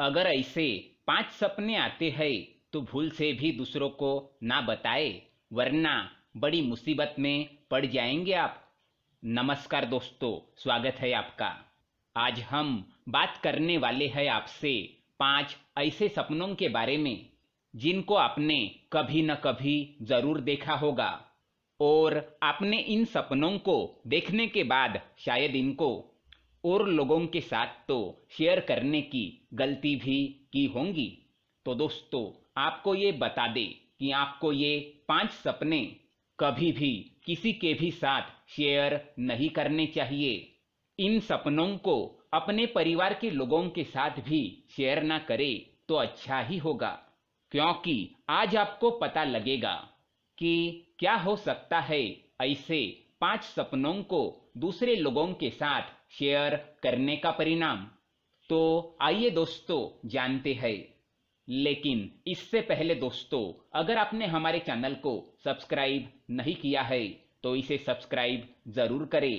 अगर ऐसे पांच सपने आते हैं तो भूल से भी दूसरों को ना बताए वरना बड़ी मुसीबत में पड़ जाएंगे आप नमस्कार दोस्तों स्वागत है आपका आज हम बात करने वाले हैं आपसे पांच ऐसे सपनों के बारे में जिनको आपने कभी न कभी जरूर देखा होगा और आपने इन सपनों को देखने के बाद शायद इनको और लोगों के साथ तो शेयर करने की गलती भी की होंगी तो दोस्तों आपको ये बता दे कि आपको ये पांच सपने कभी भी किसी के भी साथ शेयर नहीं करने चाहिए इन सपनों को अपने परिवार के लोगों के साथ भी शेयर ना करें तो अच्छा ही होगा क्योंकि आज आपको पता लगेगा कि क्या हो सकता है ऐसे पांच सपनों को दूसरे लोगों के साथ शेयर करने का परिणाम तो आइए दोस्तों जानते हैं लेकिन इससे पहले दोस्तों अगर आपने हमारे चैनल को सब्सक्राइब नहीं किया है तो इसे सब्सक्राइब जरूर करें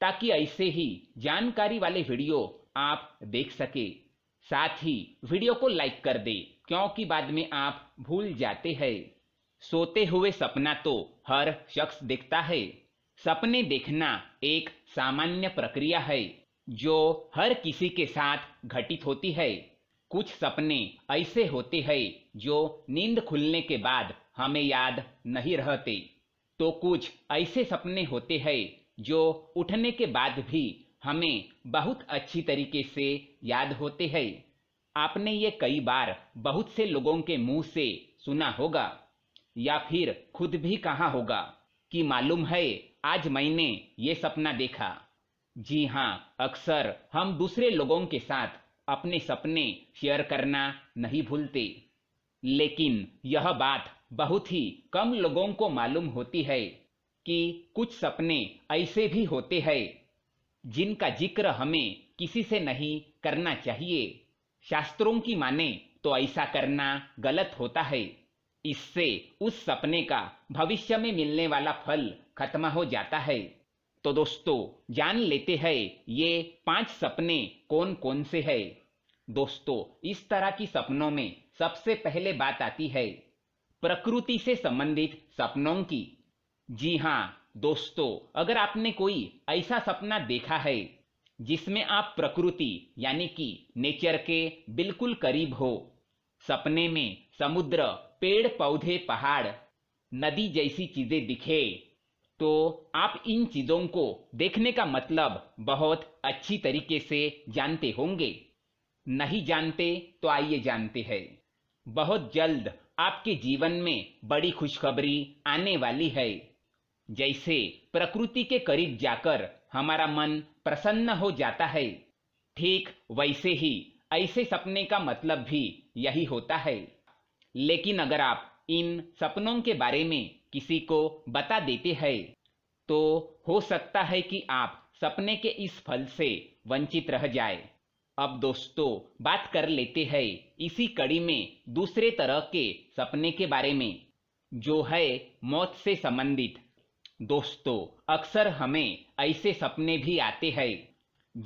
ताकि ऐसे ही जानकारी वाले वीडियो आप देख सके साथ ही वीडियो को लाइक कर दे क्योंकि बाद में आप भूल जाते हैं सोते हुए सपना तो हर शख्स देखता है सपने देखना एक सामान्य प्रक्रिया है जो हर किसी के साथ घटित होती है कुछ सपने ऐसे होते हैं जो नींद खुलने के बाद हमें याद नहीं रहते तो कुछ ऐसे सपने होते हैं जो उठने के बाद भी हमें बहुत अच्छी तरीके से याद होते हैं आपने ये कई बार बहुत से लोगों के मुंह से सुना होगा या फिर खुद भी कहा होगा कि मालूम है आज मैंने ये सपना देखा जी हाँ अक्सर हम दूसरे लोगों के साथ अपने सपने शेयर करना नहीं भूलते लेकिन यह बात बहुत ही कम लोगों को मालूम होती है कि कुछ सपने ऐसे भी होते हैं जिनका जिक्र हमें किसी से नहीं करना चाहिए शास्त्रों की माने तो ऐसा करना गलत होता है इससे उस सपने का भविष्य में मिलने वाला फल खत्म हो जाता है तो दोस्तों जान लेते हैं ये पांच सपने कौन कौन से है दोस्तों इस तरह की सपनों में सबसे पहले बात आती है प्रकृति से संबंधित सपनों की जी हाँ दोस्तों अगर आपने कोई ऐसा सपना देखा है जिसमें आप प्रकृति यानी कि नेचर के बिल्कुल करीब हो सपने में समुद्र पेड़ पौधे पहाड़ नदी जैसी चीजें दिखे तो आप इन चीजों को देखने का मतलब बहुत अच्छी तरीके से जानते होंगे नहीं जानते तो आइए जानते हैं बहुत जल्द आपके जीवन में बड़ी खुशखबरी आने वाली है जैसे प्रकृति के करीब जाकर हमारा मन प्रसन्न हो जाता है ठीक वैसे ही ऐसे सपने का मतलब भी यही होता है लेकिन अगर आप इन सपनों के बारे में किसी को बता देते हैं तो हो सकता है कि आप सपने के इस फल से वंचित रह जाए अब दोस्तों बात कर लेते हैं इसी कड़ी में दूसरे तरह के सपने के बारे में जो है मौत से संबंधित दोस्तों अक्सर हमें ऐसे सपने भी आते हैं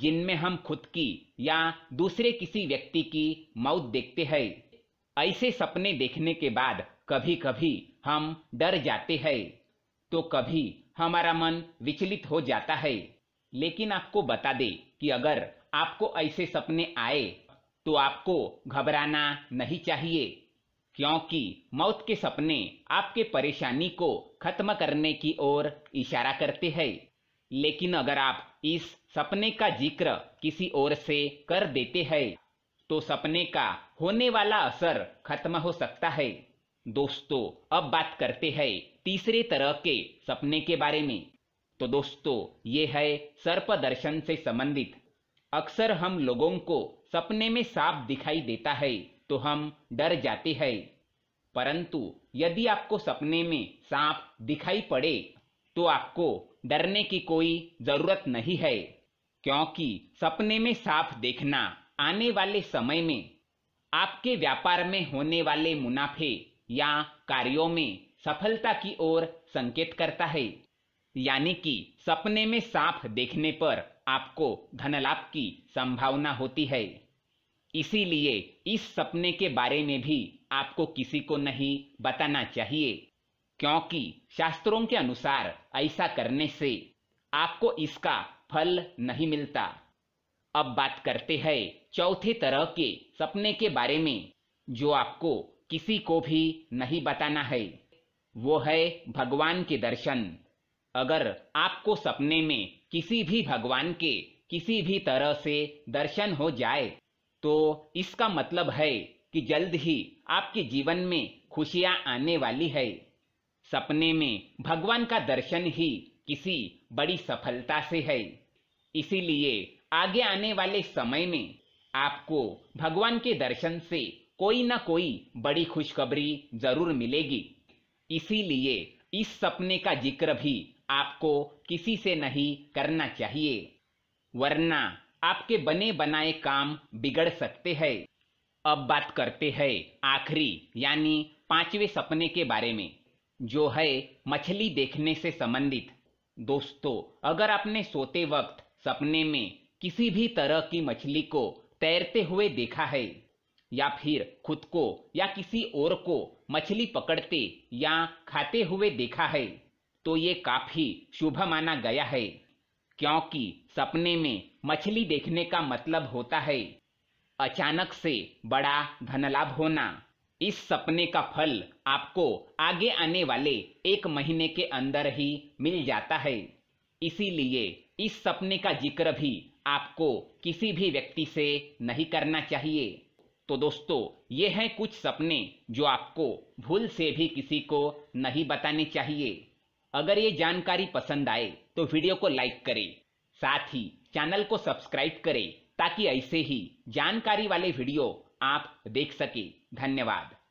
जिनमें हम खुद की या दूसरे किसी व्यक्ति की मौत देखते हैं ऐसे सपने देखने के बाद कभी कभी हम डर जाते हैं तो कभी हमारा मन विचलित हो जाता है लेकिन आपको बता दे कि अगर आपको ऐसे सपने आए तो आपको घबराना नहीं चाहिए क्योंकि मौत के सपने आपके परेशानी को खत्म करने की ओर इशारा करते हैं लेकिन अगर आप इस सपने का जिक्र किसी और से कर देते हैं तो सपने का होने वाला असर खत्म हो सकता है दोस्तों अब बात करते हैं तीसरे तरह के सपने के बारे में तो दोस्तों ये है सर्प दर्शन से संबंधित अक्सर हम लोगों को सपने में सांप दिखाई देता है तो हम डर जाते हैं परंतु यदि आपको सपने में सांप दिखाई पड़े तो आपको डरने की कोई जरूरत नहीं है क्योंकि सपने में सांप देखना आने वाले समय में आपके व्यापार में होने वाले मुनाफे या कार्यों में सफलता की ओर संकेत करता है यानी कि सपने में साफ देखने पर आपको धनलाभ की संभावना होती है इसीलिए इस सपने के बारे में भी आपको किसी को नहीं बताना चाहिए क्योंकि शास्त्रों के अनुसार ऐसा करने से आपको इसका फल नहीं मिलता अब बात करते हैं चौथे तरह के सपने के बारे में जो आपको किसी को भी नहीं बताना है वो है भगवान के दर्शन अगर आपको सपने में किसी भी भगवान के किसी भी तरह से दर्शन हो जाए तो इसका मतलब है कि जल्द ही आपके जीवन में खुशियां आने वाली है सपने में भगवान का दर्शन ही किसी बड़ी सफलता से है इसीलिए आगे आने वाले समय में आपको भगवान के दर्शन से कोई ना कोई बड़ी खुशखबरी जरूर मिलेगी इसीलिए इस सपने का जिक्र भी आपको किसी से नहीं करना चाहिए वरना आपके बने बनाए काम बिगड़ सकते हैं अब बात करते हैं आखिरी यानी पांचवें सपने के बारे में जो है मछली देखने से संबंधित दोस्तों अगर आपने सोते वक्त सपने में किसी भी तरह की मछली को तैरते हुए देखा है या फिर खुद को या किसी और को मछली पकड़ते या खाते हुए देखा है तो ये काफी शुभ माना गया है क्योंकि सपने में मछली देखने का मतलब होता है अचानक से बड़ा धनलाभ होना इस सपने का फल आपको आगे आने वाले एक महीने के अंदर ही मिल जाता है इसीलिए इस सपने का जिक्र भी आपको किसी भी व्यक्ति से नहीं करना चाहिए तो दोस्तों ये हैं कुछ सपने जो आपको भूल से भी किसी को नहीं बताने चाहिए अगर ये जानकारी पसंद आए तो वीडियो को लाइक करें साथ ही चैनल को सब्सक्राइब करें ताकि ऐसे ही जानकारी वाले वीडियो आप देख सके धन्यवाद